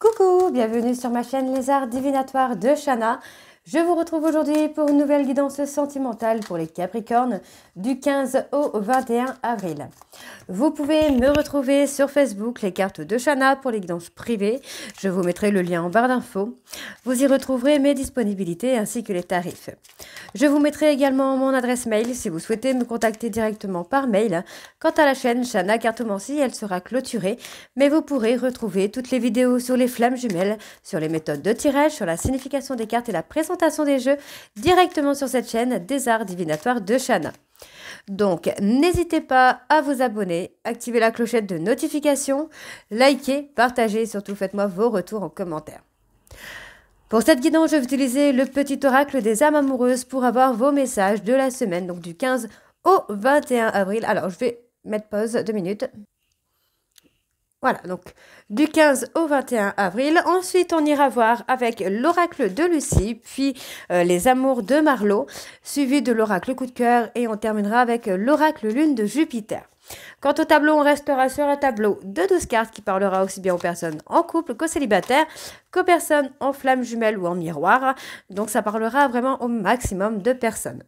Coucou, bienvenue sur ma chaîne Les Arts Divinatoires de Shana. Je vous retrouve aujourd'hui pour une nouvelle guidance sentimentale pour les Capricornes du 15 au 21 avril. Vous pouvez me retrouver sur Facebook, les cartes de Chana pour les guidances privées. Je vous mettrai le lien en barre d'infos. Vous y retrouverez mes disponibilités ainsi que les tarifs. Je vous mettrai également mon adresse mail si vous souhaitez me contacter directement par mail. Quant à la chaîne Chana Cartomancy, elle sera clôturée, mais vous pourrez retrouver toutes les vidéos sur les flammes jumelles, sur les méthodes de tirage, sur la signification des cartes et la présentation des jeux directement sur cette chaîne des arts divinatoires de Shana. Donc, n'hésitez pas à vous abonner, activer la clochette de notification, liker, partager et surtout faites-moi vos retours en commentaire. Pour cette guidance, je vais utiliser le petit oracle des âmes amoureuses pour avoir vos messages de la semaine, donc du 15 au 21 avril. Alors, je vais mettre pause deux minutes. Voilà, donc du 15 au 21 avril. Ensuite, on ira voir avec l'oracle de Lucie, puis euh, les amours de Marlowe, suivi de l'oracle coup de cœur, et on terminera avec l'oracle lune de Jupiter. Quant au tableau, on restera sur un tableau de 12 cartes qui parlera aussi bien aux personnes en couple qu'aux célibataires, qu'aux personnes en flamme jumelles ou en miroir. Donc ça parlera vraiment au maximum de personnes.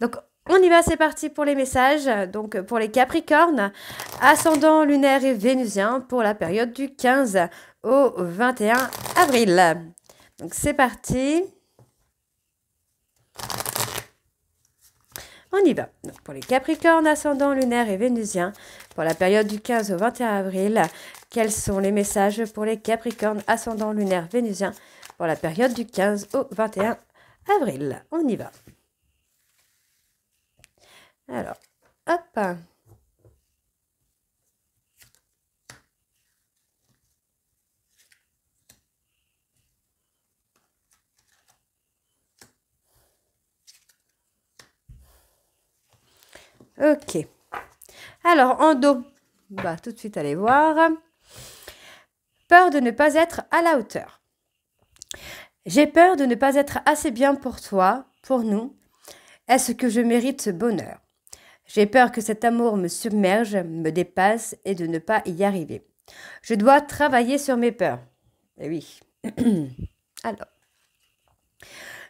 Donc on y va, c'est parti pour les messages. Donc pour les Capricornes, ascendant lunaire et vénusien pour la période du 15 au 21 avril. Donc c'est parti. On y va. Donc pour les Capricornes, ascendant lunaire et vénusien, pour la période du 15 au 21 avril, quels sont les messages pour les Capricornes, ascendant lunaire, vénusien, pour la période du 15 au 21 avril On y va. Alors, hop. Ok. Alors, en dos, bah, tout de suite, allez voir. Peur de ne pas être à la hauteur. J'ai peur de ne pas être assez bien pour toi, pour nous. Est-ce que je mérite ce bonheur j'ai peur que cet amour me submerge, me dépasse et de ne pas y arriver. Je dois travailler sur mes peurs. Eh oui. Alors.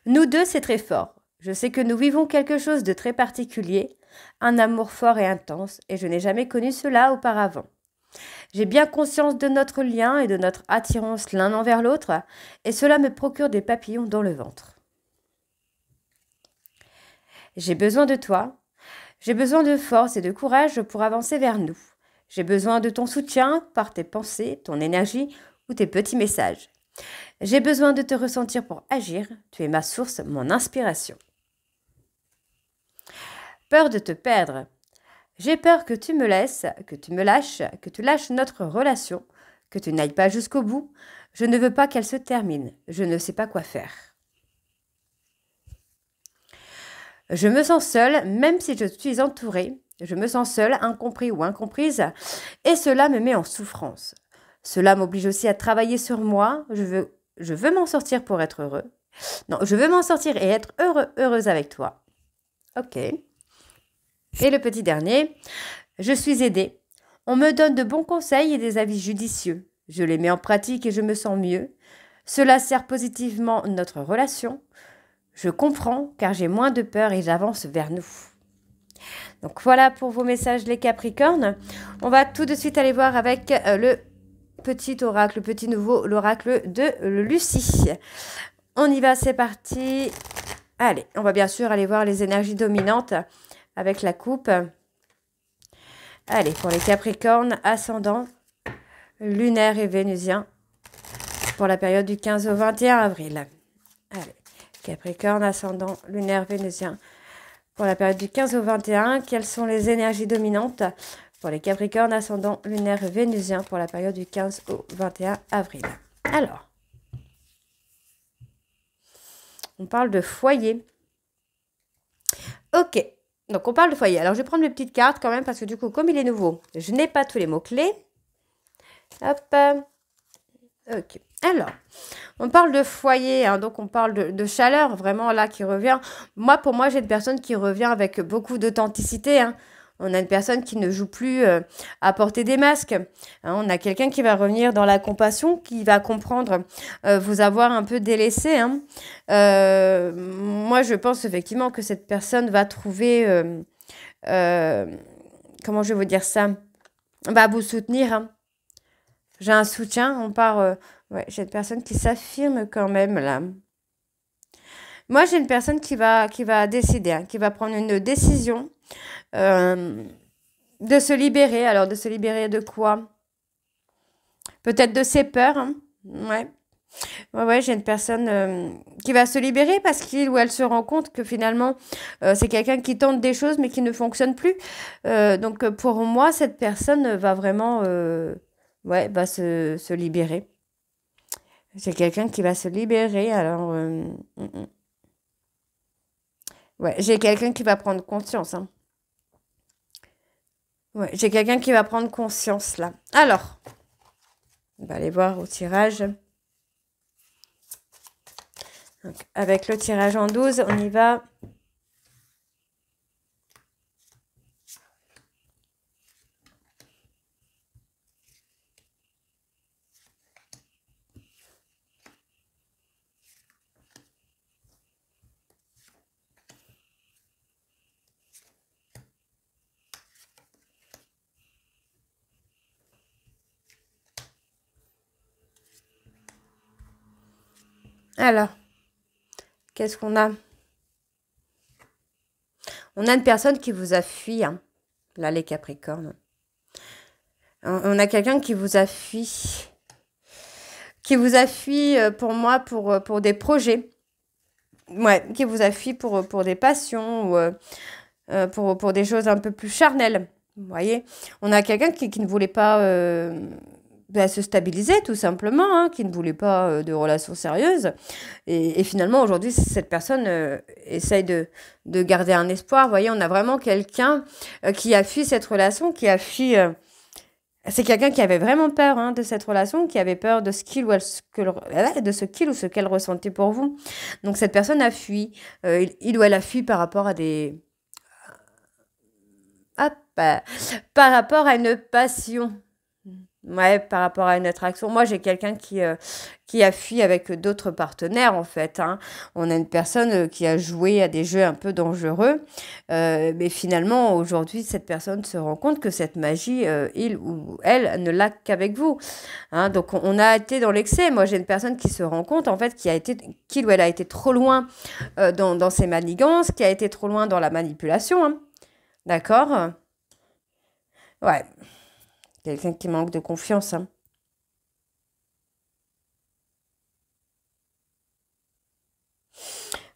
Nous deux, c'est très fort. Je sais que nous vivons quelque chose de très particulier, un amour fort et intense, et je n'ai jamais connu cela auparavant. J'ai bien conscience de notre lien et de notre attirance l'un envers l'autre, et cela me procure des papillons dans le ventre. J'ai besoin de toi, j'ai besoin de force et de courage pour avancer vers nous. J'ai besoin de ton soutien par tes pensées, ton énergie ou tes petits messages. J'ai besoin de te ressentir pour agir. Tu es ma source, mon inspiration. Peur de te perdre. J'ai peur que tu me laisses, que tu me lâches, que tu lâches notre relation, que tu n'ailles pas jusqu'au bout. Je ne veux pas qu'elle se termine. Je ne sais pas quoi faire. Je me sens seule, même si je suis entourée. Je me sens seule, incompris ou incomprise, et cela me met en souffrance. Cela m'oblige aussi à travailler sur moi. Je veux, je veux m'en sortir pour être heureux. Non, je veux m'en sortir et être heureux, heureuse avec toi. Ok. Et le petit dernier, je suis aidée. On me donne de bons conseils et des avis judicieux. Je les mets en pratique et je me sens mieux. Cela sert positivement notre relation. Je comprends car j'ai moins de peur et j'avance vers nous. Donc voilà pour vos messages les Capricornes. On va tout de suite aller voir avec euh, le petit oracle, petit nouveau, l'oracle de Lucie. On y va, c'est parti. Allez, on va bien sûr aller voir les énergies dominantes avec la coupe. Allez, pour les Capricornes, ascendant, lunaire et vénusien, pour la période du 15 au 21 avril. Allez. Capricorne, ascendant lunaire vénusien. Pour la période du 15 au 21, quelles sont les énergies dominantes pour les Capricornes, ascendant lunaire vénusien pour la période du 15 au 21 avril Alors, on parle de foyer. Ok, donc on parle de foyer. Alors je vais prendre mes petites cartes quand même parce que du coup, comme il est nouveau, je n'ai pas tous les mots-clés. Hop, ok. Alors, on parle de foyer, hein, donc on parle de, chaleur vraiment là qui revient. Moi, pour moi, j'ai une personne qui revient avec beaucoup d'authenticité. Hein. On a une personne qui ne joue plus euh, à porter des masques. Hein. on a quelqu'un qui va revenir dans la compassion, qui va comprendre euh, vous avoir un peu délaissé. Euh, moi, je pense effectivement que cette personne va trouver, comment je vais vous dire ça, va vous soutenir. J'ai un soutien. On part Ouais, j'ai une personne qui s'affirme quand même là. Moi, j'ai une personne qui va, qui va décider, hein, qui va prendre une décision euh, de se libérer. Alors, de se libérer de quoi Peut-être de ses peurs. Hein. Ouais. Ouais, j'ai une personne euh, qui va se libérer parce qu'il ou elle se rend compte que finalement, euh, c'est quelqu'un qui tente des choses mais qui ne fonctionne plus. donc, pour moi, cette personne va vraiment ouais, va se libérer. J'ai quelqu'un qui va se libérer, alors... Euh, mm, mm. Ouais, j'ai quelqu'un qui va prendre conscience. Hein. Ouais, j'ai quelqu'un qui va prendre conscience là. Alors, on va aller voir au tirage. avec le tirage en 12, on y va. Alors, qu'est-ce qu'on a On a une personne qui vous a fui, hein. là les Capricornes. On a quelqu'un qui vous a fui, qui vous a fui euh, pour moi pour, euh, pour des projets, ouais, qui vous a fui pour, euh, pour des passions ou pour, pour des choses un peu plus charnelles. Vous voyez, on a quelqu'un qui, ne voulait pas elle bah, se stabiliser tout simplement, hein, qui ne voulait pas euh, de relations sérieuses. Et, finalement, aujourd'hui, cette personne euh, essaye de, de, garder un espoir. Vous voyez, on a vraiment quelqu'un euh, qui a fui cette relation, qui a fui... c'est quelqu'un qui avait vraiment peur hein, de cette relation, qui avait peur de ce qu'il ou, elle, ce ou ce qu'elle ressentait pour vous. Donc cette personne a fui. Il, il ou elle a fui par rapport à des... Hop, ah, bah, par rapport à une passion. Ouais, par rapport à une attraction. Moi, j'ai quelqu'un qui, euh, qui a fui avec d'autres partenaires, en fait. Hein. On a une personne euh, qui a joué à des jeux un peu dangereux. Euh, mais finalement, aujourd'hui, cette personne se rend compte que cette magie, il ou elle, ne l'a qu'avec vous. Hein. Donc, on a été dans l'excès. Moi, j'ai une personne qui se rend compte, en fait, qu'il ou elle a été trop loin dans, dans, ses manigances, qui a été trop loin dans la manipulation. Hein. D'accord Ouais. Quelqu'un qui manque de confiance. Hein.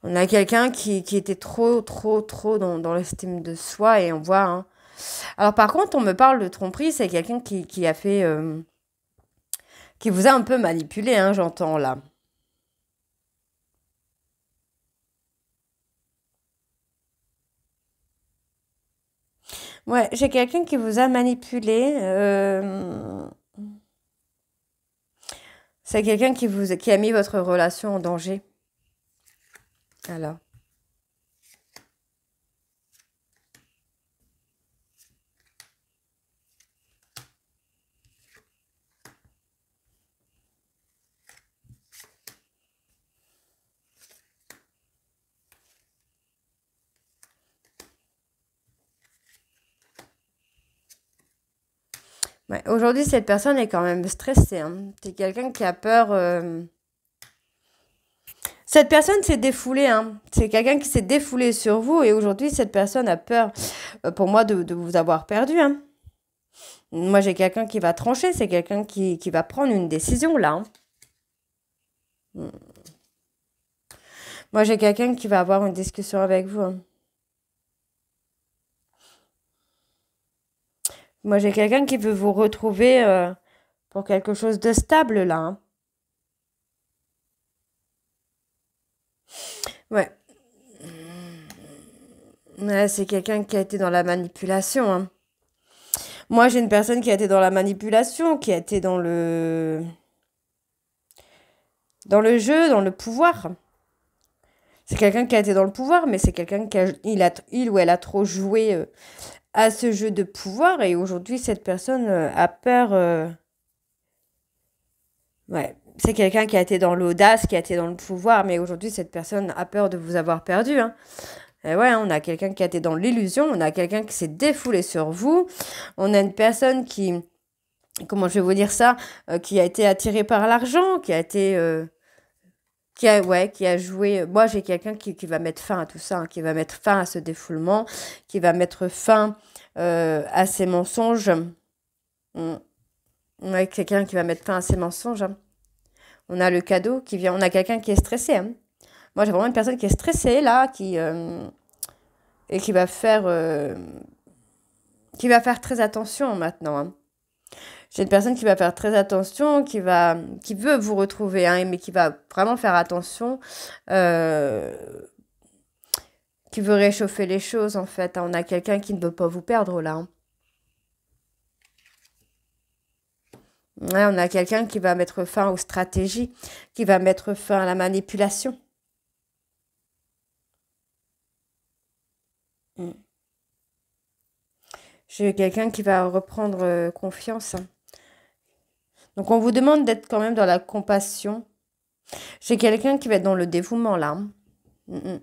On a quelqu'un qui, était trop, trop, trop dans, l'estime de soi et on voit. Hein. Alors par contre, on me parle de tromperie, c'est quelqu'un qui, a fait... Euh, qui vous a un peu manipulé, hein, j'entends là. Ouais, j'ai quelqu'un qui vous a manipulé. Euh, c'est quelqu'un qui, vous... qui a mis votre relation en danger. Alors. Aujourd'hui, cette personne est quand même stressée. C'est hein. quelqu'un qui a peur. Euh, cette personne s'est défoulée. Hein. C'est quelqu'un qui s'est défoulé sur vous. Et aujourd'hui, cette personne a peur, euh, pour moi, de, vous avoir perdu. Hein. Moi, j'ai quelqu'un qui va trancher. C'est quelqu'un qui, va prendre une décision, là. Hmm. Moi, j'ai quelqu'un qui va avoir une discussion avec vous. Moi, j'ai quelqu'un qui veut vous retrouver euh, pour quelque chose de stable, là. Hein. Ouais. ouais c'est quelqu'un qui a été dans la manipulation. Hein. Moi, j'ai une personne qui a été dans la manipulation, qui a été dans le... Dans le jeu, dans le pouvoir. C'est quelqu'un qui a été dans le pouvoir, mais c'est quelqu'un qui a... Il, a... il ou elle a trop joué... Euh, à ce jeu de pouvoir et aujourd'hui cette personne euh, a peur. Euh, ouais, c'est quelqu'un qui a été dans l'audace, qui a été dans le pouvoir, mais aujourd'hui cette personne a peur de vous avoir perdu. Hein. ouais, hein, on a quelqu'un qui a été dans l'illusion, on a quelqu'un qui s'est défoulé sur vous, on a une personne qui, comment je vais vous dire ça, euh, qui a été attirée par l'argent, qui a été qui a, ouais, qui a joué. Moi, j'ai quelqu'un qui, qui, va mettre fin à tout ça, hein, qui va mettre fin à ce défoulement, qui va mettre fin euh, à ces mensonges. Mm. On... a quelqu'un qui va mettre fin à ces mensonges. Hein. On a le cadeau qui vient. On a quelqu'un qui est stressé. Hein. Moi, j'ai vraiment une personne qui est stressée là, qui euh, et qui va faire, euh, qui va faire très attention maintenant j'ai une personne qui va faire très attention, qui va, qui veut vous retrouver, hein, mais qui va vraiment faire attention, euh, qui veut réchauffer les choses en fait. Hein. On a quelqu'un qui ne veut pas vous perdre là. Hein. on a quelqu'un qui va mettre fin aux stratégies, qui va mettre fin à la manipulation. Hmm. J'ai quelqu'un qui va reprendre euh, confiance. Hein. Donc on vous demande d'être quand même dans la compassion. J'ai quelqu'un qui va être dans le dévouement là. Mm, mm, mm.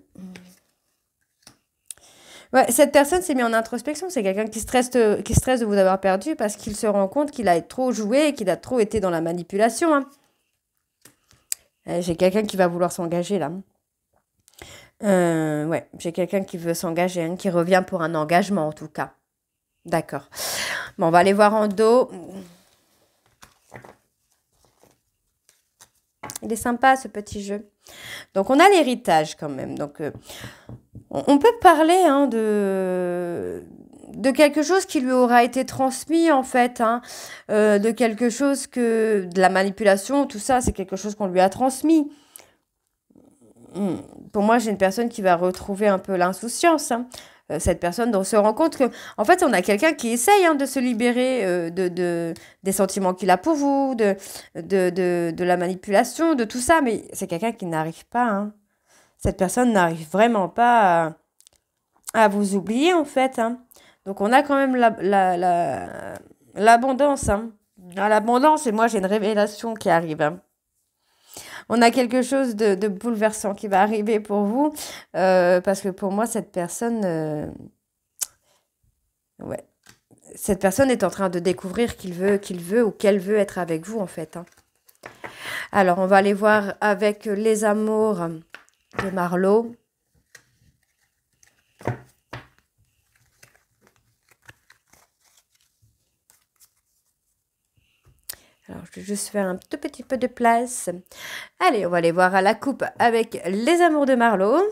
Ouais, cette personne s'est mise en introspection. C'est quelqu'un qui stresse, de, stresse de vous avoir perdu parce qu'il se rend compte qu'il a trop joué, et qu'il a trop été dans la manipulation. Hein. Euh, j'ai quelqu'un qui va vouloir s'engager là. Euh, ouais, j'ai quelqu'un qui veut s'engager, hein, qui revient pour un engagement en tout cas. D'accord. Bon, on va aller voir en dos. Il est sympa ce petit jeu. Donc on a l'héritage quand même. Donc euh, on peut parler hein, de de quelque chose qui lui aura été transmis en fait, hein. euh, de quelque chose que de la manipulation, tout ça, c'est quelque chose qu'on lui a transmis. Hum, pour moi, j'ai une personne qui va retrouver un peu l'insouciance. Hein. Euh, cette personne. Donc se rend compte que, en fait, on a quelqu'un qui essaye hein, de se libérer euh, de, des sentiments qu'il a pour vous, de, de, la manipulation, de tout ça, mais c'est quelqu'un qui n'arrive pas. Hein. Cette personne n'arrive vraiment pas à, vous oublier, en fait. Hein. Donc on a quand même l'abondance. l'abondance, et moi j'ai une révélation qui arrive on a quelque chose de, bouleversant qui va arriver pour vous. Euh, parce que pour moi, cette personne... Euh, ouais. Cette personne est en train de découvrir qu'il veut, qu'il veut ou qu'elle veut être avec vous, en fait. Hein. Alors, on va aller voir avec les amours de Marlowe. Alors, je vais juste faire un tout petit peu de place. Allez, on va aller voir à la coupe avec les amours de Marlowe.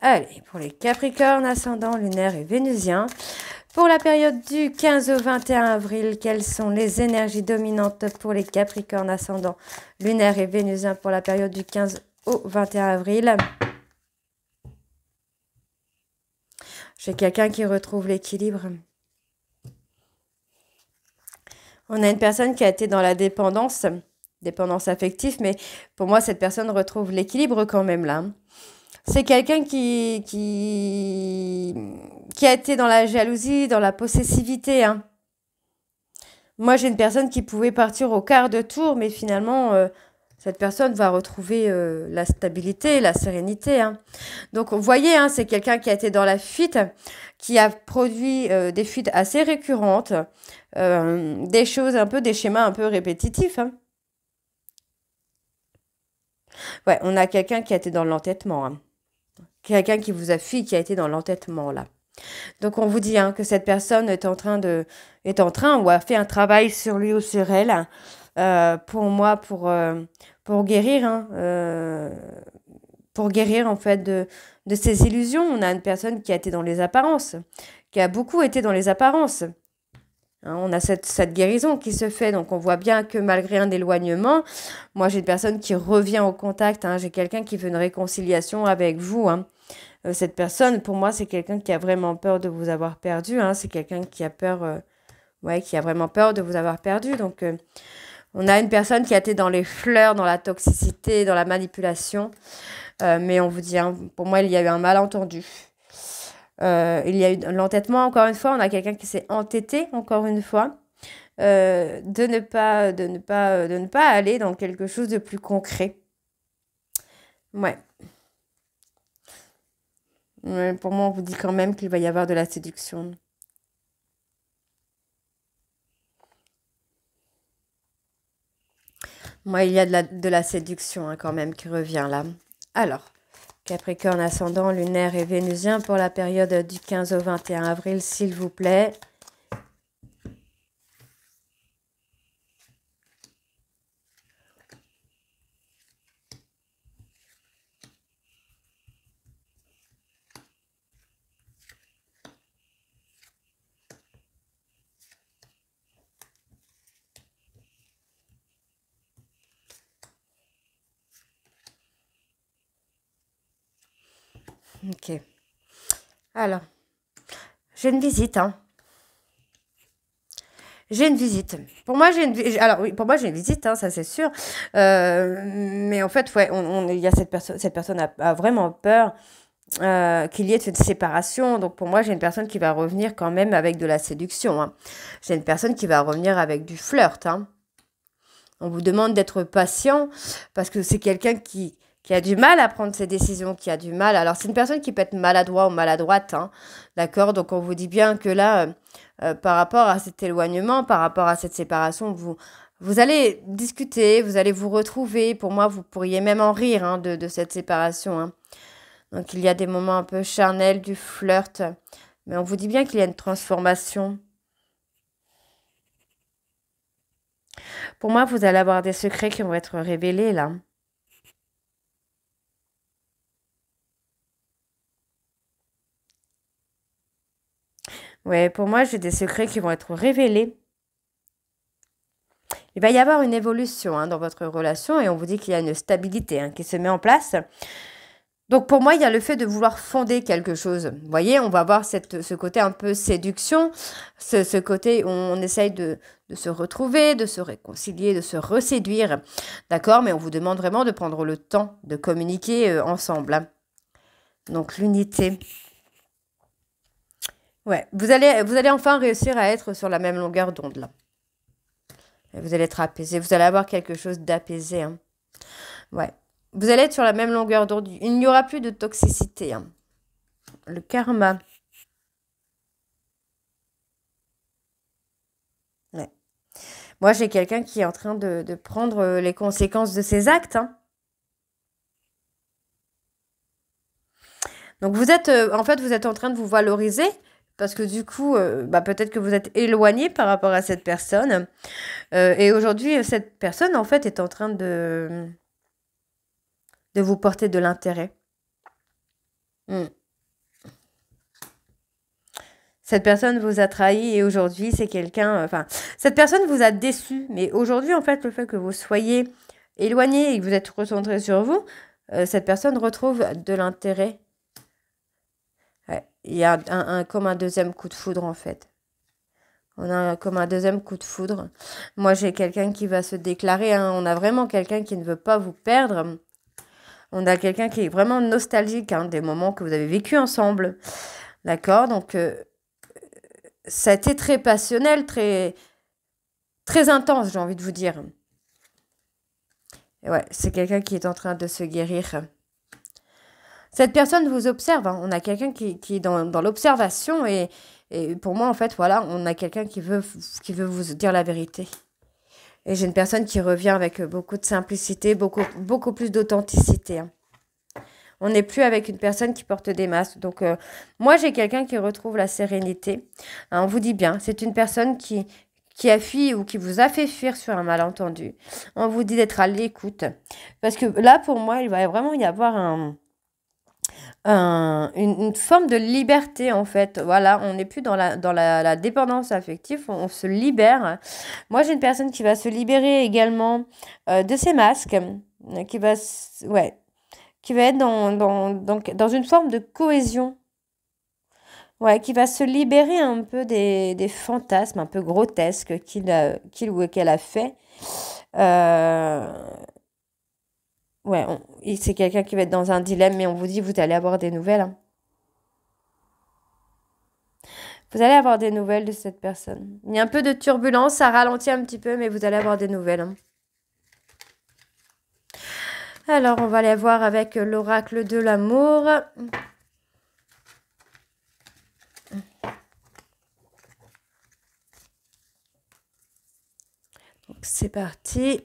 Allez, pour les Capricornes, ascendant, lunaire et vénusien. Pour la période du 15 au 21 avril, quelles sont les énergies dominantes pour les Capricornes ascendants lunaire et vénusien pour la période du 15 au 21 avril J'ai quelqu'un qui retrouve l'équilibre. On a une personne qui a été dans la dépendance, dépendance affective, mais pour moi, cette personne retrouve l'équilibre quand même là c'est quelqu'un qui, qui, a été dans la jalousie, dans la possessivité. Hein. Moi, j'ai une personne qui pouvait partir au quart de tour, mais finalement, euh, cette personne va retrouver euh, la stabilité, la sérénité. Hein. Donc, vous voyez, hein, c'est quelqu'un qui a été dans la fuite, qui a produit euh, des fuites assez récurrentes, des choses un peu, des schémas un peu répétitifs. Ouais, on a quelqu'un qui a été dans l'entêtement quelqu'un qui vous a fui, qui a été dans l'entêtement là. Donc on vous dit hein, que cette personne est en train de est en train ou a fait un travail sur lui ou sur elle euh, pour moi pour euh, pour guérir hein, euh, pour guérir en fait de de ces illusions. On a une personne qui a été dans les apparences, qui a beaucoup été dans les apparences. Hein, on a cette, cette guérison qui se fait, donc on voit bien que malgré un éloignement, moi j'ai une personne qui revient au contact, j'ai quelqu'un qui veut une réconciliation avec vous. Euh, cette personne, pour moi, c'est quelqu'un qui a vraiment peur de vous avoir perdu. Hein. c'est quelqu'un qui a peur, euh, ouais, qui a vraiment peur de vous avoir perdu. Donc, euh, on a une personne qui a été dans les fleurs, dans la toxicité, dans la manipulation. mais on vous dit, hein, pour moi, il y avait un malentendu. il y a eu l'entêtement, encore une fois. On a quelqu'un qui s'est entêté, encore une fois. de ne pas de ne pas de ne pas aller dans quelque chose de plus concret. Ouais pour moi, on vous dit quand même qu'il va y avoir de la séduction. Moi, il y a de la, séduction hein, quand même qui revient là. Alors, Capricorne ascendant, lunaire et vénusien pour la période du 15 au 21 avril, s'il vous plaît. Ok. Alors, j'ai une visite. Hein. J'ai une visite. Pour moi, j'ai une alors pour moi j'ai une visite, hein, ça c'est sûr. Euh, mais en fait, il y a cette personne, cette personne a, vraiment peur euh, qu'il y ait une séparation. Donc pour moi, j'ai une personne qui va revenir quand même avec de la séduction. Hein. J'ai une personne qui va revenir avec du flirt. On vous demande d'être patient parce que c'est quelqu'un qui, qui a du mal à prendre ses décisions, qui a du mal. Alors, c'est une personne qui peut être maladroit ou maladroite, hein. d'accord Donc, on vous dit bien que là, euh, euh, par rapport à cet éloignement, par rapport à cette séparation, vous, vous allez discuter, vous allez vous retrouver. Pour moi, vous pourriez même en rire hein, de, cette séparation. Hein. Donc, il y a des moments un peu charnels, du flirt. Mais on vous dit bien qu'il y a une transformation. Pour moi, vous allez avoir des secrets qui vont être révélés là. Ouais, pour moi, j'ai des secrets qui vont être révélés. Il va y avoir une évolution hein, dans votre relation et on vous dit qu'il y a une stabilité hein, qui se met en place. Donc pour moi, il y a le fait de vouloir fonder quelque chose. Vous voyez, on va avoir cette, ce côté un peu séduction, ce, côté où on essaye de, se retrouver, de se réconcilier, de se reséduire. D'accord Mais on vous demande vraiment de prendre le temps de communiquer euh, ensemble. Hein. Donc l'unité vous allez, vous allez enfin réussir à être sur la même longueur d'onde là. vous allez être apaisé, vous allez avoir quelque chose d'apaisé. Hein. Ouais, vous allez être sur la même longueur d'onde. Il n'y aura plus de toxicité. Hein. Le karma. Moi, j'ai quelqu'un qui est en train de, prendre euh, les conséquences de ses actes. Hein. Donc vous êtes, euh, en fait, vous êtes en train de vous valoriser parce que du coup, euh, bah, peut-être que vous êtes éloigné par rapport à cette personne. Euh, et aujourd'hui, cette personne, en fait, est en train de, de vous porter de l'intérêt. Hmm. Cette personne vous a trahi et aujourd'hui, c'est quelqu'un... Euh, enfin, cette personne vous a déçu. Mais aujourd'hui, en fait, le fait que vous soyez éloigné et que vous êtes concentré sur vous, cette personne retrouve de l'intérêt il y a un, comme un deuxième coup de foudre en fait. On a comme un deuxième coup de foudre. Moi, j'ai quelqu'un qui va se déclarer. Hein. On a vraiment quelqu'un qui ne veut pas vous perdre. On a quelqu'un qui est vraiment nostalgique hein, des moments que vous avez vécu ensemble. D'accord Donc, euh, ça a été très passionnel, très, très intense, j'ai envie de vous dire. ouais, c'est quelqu'un qui est en train de se guérir. Cette personne vous observe. Hein. On a quelqu'un qui, est dans, l'observation et, pour moi, en fait, voilà, on a quelqu'un qui veut, qui veut vous dire la vérité. Et j'ai une personne qui revient avec beaucoup de simplicité, beaucoup, beaucoup plus d'authenticité. Hein. On n'est plus avec une personne qui porte des masques. Donc, euh, moi, j'ai quelqu'un qui retrouve la sérénité. Hein. on vous dit bien, c'est une personne qui, qui a fui ou qui vous a fait fuir sur un malentendu. On vous dit d'être à l'écoute. Parce que là, pour moi, il va vraiment y avoir un, une, forme de liberté en fait. Voilà, on n'est plus dans la, dans la, dépendance affective, on, se libère. Moi j'ai une personne qui va se libérer également euh, de ses masques, euh, qui va, ouais, qui va être dans, dans, dans, dans une forme de cohésion Ouais, qui va se libérer un peu des, des fantasmes un peu grotesques qu'il ou qu'elle a fait. Euh, ouais, c'est quelqu'un qui va être dans un dilemme, mais on vous dit, vous allez avoir des nouvelles. Hein. Vous allez avoir des nouvelles de cette personne. Il y a un peu de turbulence, ça ralentit un petit peu, mais vous allez avoir des nouvelles. Hein. Alors, on va aller voir avec l'oracle de l'amour. c'est parti.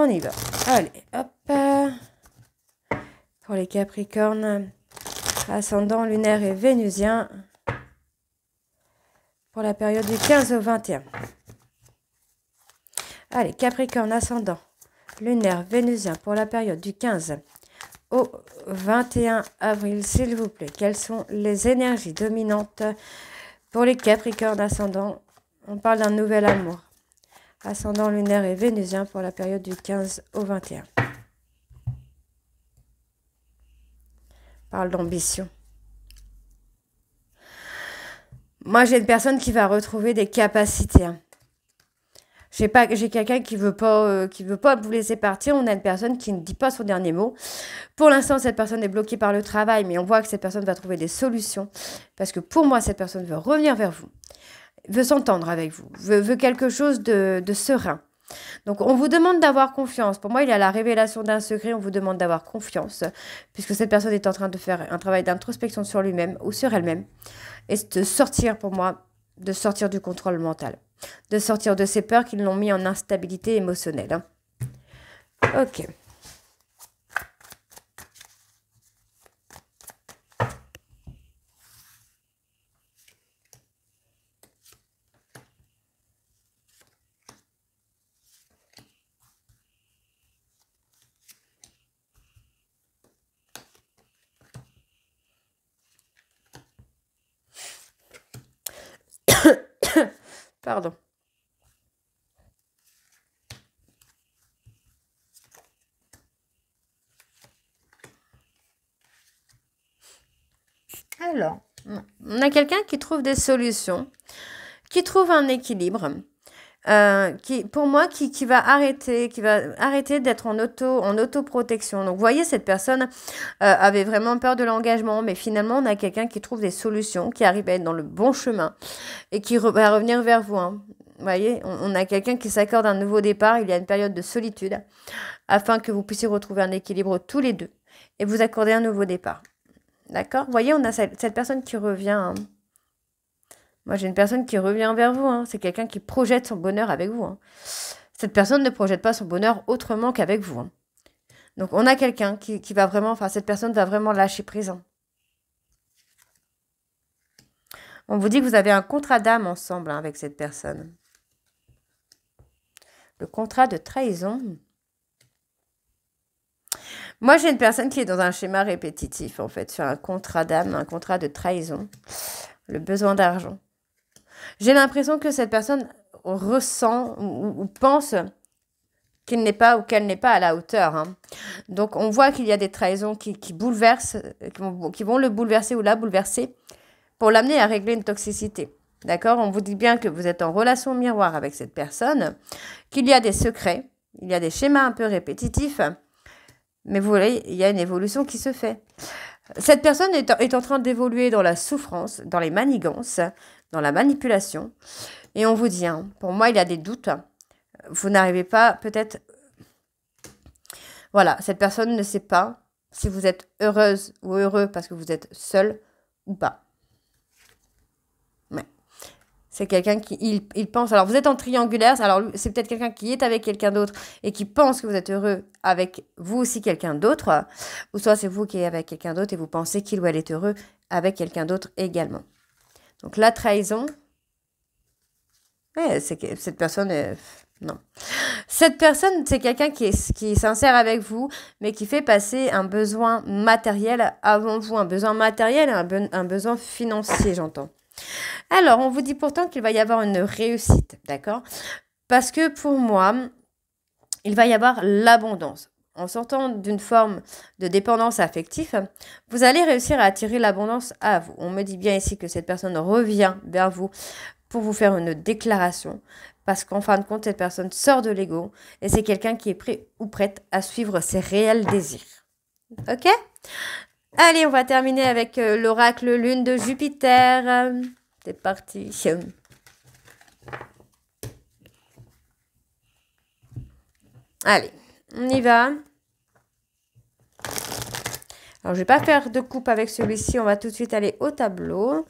On y va. Allez, hop. Pour les Capricornes, ascendant, lunaire et vénusien. Pour la période du 15 au 21. Allez, Capricorne, ascendant, lunaire, vénusien pour la période du 15 au 21 avril, s'il vous plaît. Quelles sont les énergies dominantes pour les Capricornes ascendant? On parle d'un nouvel amour ascendant lunaire et vénusien pour la période du 15 au 21. Parle d'ambition. Moi, j'ai une personne qui va retrouver des capacités. Hein. J'ai pas, j'ai quelqu'un qui veut pas, euh, qui veut pas vous laisser partir. On a une personne qui ne dit pas son dernier mot. Pour l'instant, cette personne est bloquée par le travail, mais on voit que cette personne va trouver des solutions parce que pour moi, cette personne veut revenir vers vous veut s'entendre avec vous, veut, quelque chose de, serein. Donc on vous demande d'avoir confiance. Pour moi, il y a la révélation d'un secret, on vous demande d'avoir confiance, puisque cette personne est en train de faire un travail d'introspection sur lui-même ou sur elle-même, et de sortir, pour moi, de sortir du contrôle mental, de sortir de ses peurs qui l'ont mis en instabilité émotionnelle. Hein. Ok. Alors, on a quelqu'un qui trouve des solutions, qui trouve un équilibre, euh, qui, pour moi, qui, va arrêter, qui va arrêter d'être en auto, en autoprotection. Donc, vous voyez, cette personne euh, avait vraiment peur de l'engagement, mais finalement, on a quelqu'un qui trouve des solutions, qui arrive à être dans le bon chemin et qui va revenir vers vous. Vous hein. voyez, on, a quelqu'un qui s'accorde un nouveau départ. Il y a une période de solitude afin que vous puissiez retrouver un équilibre tous les deux et vous accorder un nouveau départ. D'accord Vous voyez, on a cette, personne qui revient. Hein. Moi, j'ai une personne qui revient vers vous. Hein. C'est quelqu'un qui projette son bonheur avec vous. Hein. Cette personne ne projette pas son bonheur autrement qu'avec vous. Hein. Donc, on a quelqu'un qui, va vraiment, enfin, cette personne va vraiment lâcher présent. On vous dit que vous avez un contrat d'âme ensemble avec cette personne. Le contrat de trahison. Moi, j'ai une personne qui est dans un schéma répétitif, en fait, sur un contrat d'âme, un contrat de trahison, le besoin d'argent. J'ai l'impression que cette personne ressent ou, pense qu'il n'est pas ou qu'elle n'est pas à la hauteur. Hein. Donc on voit qu'il y a des trahisons qui, qui bouleversent, euh, qui vont, le bouleverser ou la bouleverser pour l'amener à régler une toxicité. D'accord On vous dit bien que vous êtes en relation miroir avec cette personne, qu'il y a des secrets, il y a des schémas un peu répétitifs, mais vous voyez, il y a une évolution qui se fait. Cette personne est est en train d'évoluer dans la souffrance, dans les manigances, dans la manipulation. Et on vous dit, hein, pour moi, il y a des doutes. Vous n'arrivez pas, peut-être... Voilà, cette personne ne sait pas si vous êtes heureuse ou heureux parce que vous êtes seul ou pas. Ouais. C'est quelqu'un qui il, il, pense. Alors vous êtes en triangulaire, alors c'est peut-être quelqu'un qui est avec quelqu'un d'autre et qui pense que vous êtes heureux avec vous aussi quelqu'un d'autre, ou soit c'est vous qui êtes avec quelqu'un d'autre et vous pensez qu'il ou elle est heureux avec quelqu'un d'autre également. Donc la trahison, c'est cette personne, euh, non. Cette personne, c'est quelqu'un qui est, qui sincère avec vous, mais qui fait passer un besoin matériel avant vous, un besoin matériel ben-, un besoin financier, j'entends. Alors, on vous dit pourtant qu'il va y avoir une réussite, d'accord Parce que pour moi, il va y avoir l'abondance en sortant d'une forme de dépendance affective, vous allez réussir à attirer l'abondance à vous. On me dit bien ici que cette personne revient vers vous pour vous faire une déclaration, parce qu'en fin de compte, cette personne sort de l'ego et c'est quelqu'un qui est prêt ou prête à suivre ses réels désirs. Ok Allez, on va terminer avec euh, l'oracle lune de Jupiter. C'est parti. Allez, on y va. Alors, je ne vais pas faire de coupe avec celui-ci. On va tout de suite aller au tableau.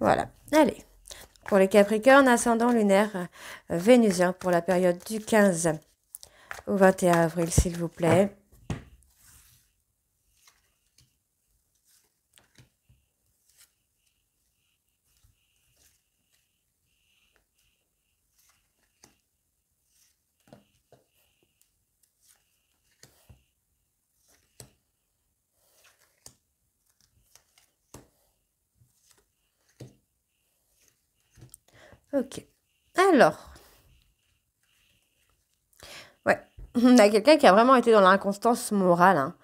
Voilà. Allez. Pour les Capricornes, ascendant lunaire euh, vénusien pour la période du 15 au 21 avril, s'il vous plaît. Alors. Ouais, on a quelqu'un qui a vraiment été dans l'inconstance morale. Hein.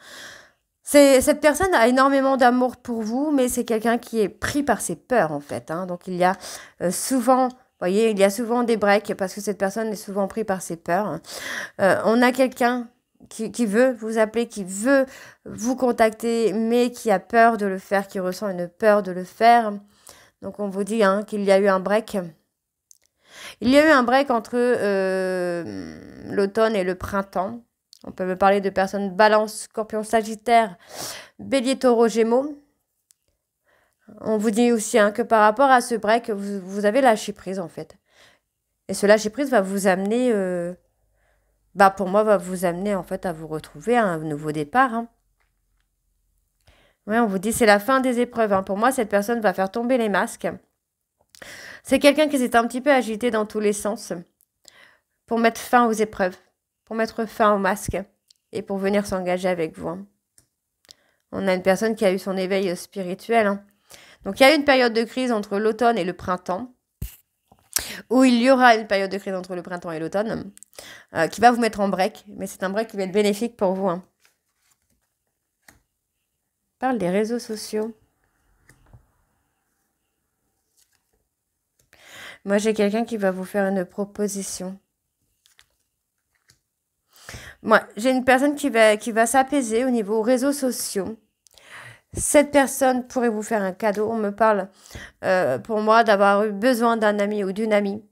Cette personne a énormément d'amour pour vous, mais c'est quelqu'un qui est pris par ses peurs en fait. Hein. Donc il y a euh, souvent, souvent voyez, il y a souvent des breaks parce que cette personne est souvent prise par ses peurs. Hein. Euh, on a quelqu'un qui, veut vous appeler, qui veut vous contacter, mais qui a peur de le faire, qui ressent une peur de le faire. Donc on vous dit qu'il y a eu un break. Il y a eu un break entre euh, l'automne et le printemps. On peut me parler de personnes balance, scorpion, sagittaire, bélier, taureau, gémeaux. On vous dit aussi hein, que par rapport à ce break, vous, vous, avez lâché prise en fait. Et ce lâcher prise va vous amener, euh, bah pour moi, va vous amener en fait à vous retrouver à un nouveau départ. Hein. Oui, on vous dit c'est la fin des épreuves. Hein. Pour moi, cette personne va faire tomber les masques. C'est quelqu'un qui s'est un petit peu agité dans tous les sens pour mettre fin aux épreuves, pour mettre fin au masque et pour venir s'engager avec vous. Hein. On a une personne qui a eu son éveil spirituel. Hein. Donc il y a une période de crise entre l'automne et le printemps, où il y aura une période de crise entre le printemps et l'automne, euh, qui va vous mettre en break, mais c'est un break qui va être bénéfique pour vous. Hein. parle des réseaux sociaux. Moi, j'ai quelqu'un qui va vous faire une proposition. Moi, j'ai une personne qui va, qui va s'apaiser au niveau réseaux sociaux. Cette personne pourrait vous faire un cadeau. On me parle, euh, pour moi, d'avoir eu besoin d'un ami ou d'une amie.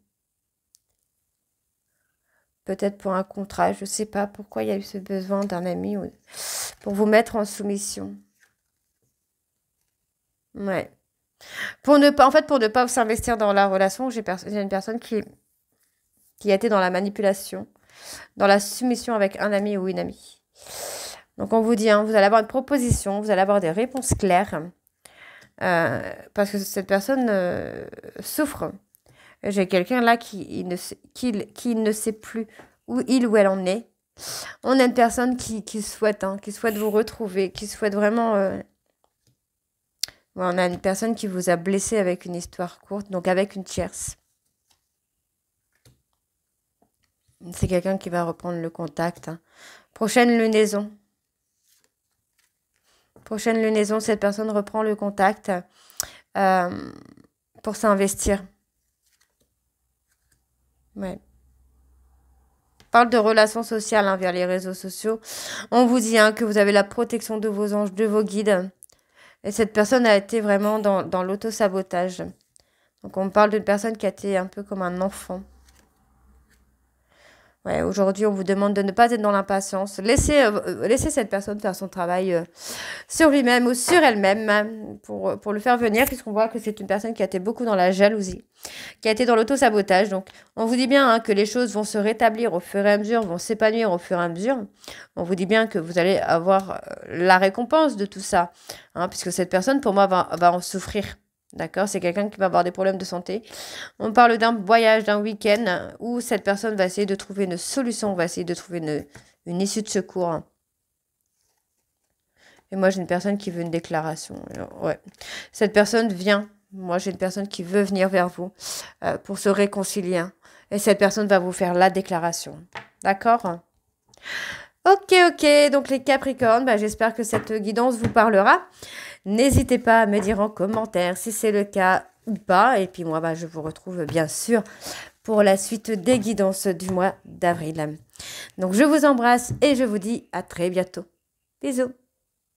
Peut-être pour un contrat. Je ne sais pas pourquoi il y a eu ce besoin d'un ami ou... pour vous mettre en soumission. Ouais. Pour ne pas, en fait, pour ne pas s'investir dans la relation, j'ai per une personne qui, qui a été dans la manipulation, dans la soumission avec un ami ou une amie. Donc on vous dit, hein, vous allez avoir une proposition, vous allez avoir des réponses claires, euh, parce que cette personne euh, souffre. J'ai quelqu'un là qui ne, sait, qui, qui ne sait plus où il ou elle en est. On a une personne qui, qui souhaite, hein, qui souhaite vous retrouver, qui souhaite vraiment euh, on a une personne qui vous a blessé avec une histoire courte, donc avec une tierce. C'est quelqu'un qui va reprendre le contact. Hein. Prochaine lunaison. Prochaine lunaison, cette personne reprend le contact euh, pour s'investir. Parle de relations sociales hein, vers les réseaux sociaux. On vous dit hein, que vous avez la protection de vos anges, de vos guides. Et cette personne a été vraiment dans, dans l'auto-sabotage. Donc on parle d'une personne qui a été un peu comme un enfant. Ouais, Aujourd'hui, on vous demande de ne pas être dans l'impatience. Laissez, euh, euh, laissez cette personne faire son travail euh, sur lui-même ou sur elle-même hein, pour, pour le faire venir, puisqu'on voit que c'est une personne qui a été beaucoup dans la jalousie, qui a été dans l'auto-sabotage. Donc, on vous dit bien hein, que les choses vont se rétablir au fur et à mesure, vont s'épanouir au fur et à mesure. On vous dit bien que vous allez avoir la récompense de tout ça, hein, puisque cette personne, pour moi, va, va en souffrir. D'accord C'est quelqu'un qui va avoir des problèmes de santé. On parle d'un voyage, d'un week-end où cette personne va essayer de trouver une solution, va essayer de trouver une, une issue de secours. Et moi, j'ai une personne qui veut une déclaration. ouais. Cette personne vient. Moi, j'ai une personne qui veut venir vers vous euh, pour se réconcilier. Et cette personne va vous faire la déclaration. D'accord Ok, ok. Donc, les Capricornes, bah, j'espère que cette guidance vous parlera. N'hésitez pas à me dire en commentaire si c'est le cas ou pas. Et puis moi, bah, je vous retrouve bien sûr pour la suite des guidances du mois d'avril. Donc je vous embrasse et je vous dis à très bientôt. Bisous